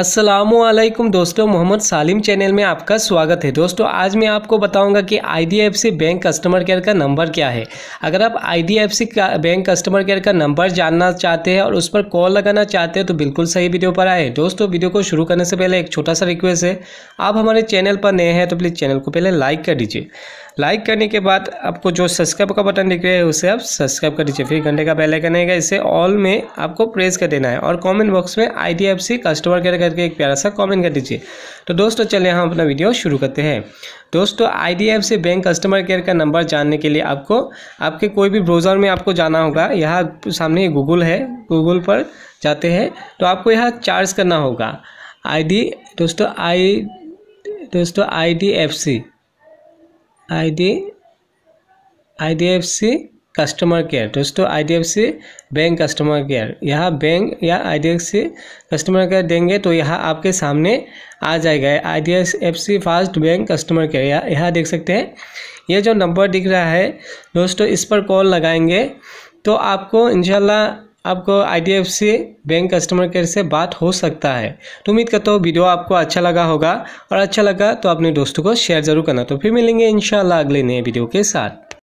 असलकुम दोस्तों मोहम्मद सालिम चैनल में आपका स्वागत है दोस्तों आज मैं आपको बताऊंगा कि आई बैंक कस्टमर केयर का नंबर क्या है अगर आप आई बैंक कस्टमर केयर का नंबर जानना चाहते हैं और उस पर कॉल लगाना चाहते हैं तो बिल्कुल सही वीडियो पर आए दोस्तों वीडियो को शुरू करने से पहले एक छोटा सा रिक्वेस्ट है आप हमारे चैनल पर नए हैं तो प्लीज़ चैनल को पहले लाइक कर दीजिए लाइक करने के बाद आपको जो सब्सक्राइब का बटन दिख रहा है उसे आप सब्सक्राइब कर दीजिए फिर घंटे का पहले आइकन आएगा इसे ऑल में आपको प्रेस कर देना है और कमेंट बॉक्स में आई कस्टमर केयर करके एक प्यारा सा कमेंट कर दीजिए तो दोस्तों चलिए हम अपना वीडियो शुरू करते हैं दोस्तों सी बैंक कस्टमर केयर का नंबर जानने के लिए आपको आपके कोई भी ब्राउज़र में आपको जाना होगा यहाँ सामने गूगल है गूगल पर जाते हैं तो आपको यहाँ चार्ज करना होगा डी दोस्तों आई दोस्तों I D F C ID IDFC customer care दोस्तों आईडीएफसी बैंक कस्टमर केयर यहाँ बैंक या आईडीएफसी कस्टमर केयर देंगे तो यहाँ आपके सामने आ जाएगा IDFC fast bank customer care यहाँ देख सकते हैं ये जो नंबर दिख रहा है दोस्तों इस पर कॉल लगाएंगे तो आपको इंशाल्लाह आपको आई बैंक कस्टमर केयर से बात हो सकता है तो उम्मीद करता हूँ वीडियो आपको अच्छा लगा होगा और अच्छा लगा तो अपने दोस्तों को शेयर ज़रूर करना तो फिर मिलेंगे इन अगले नए वीडियो के साथ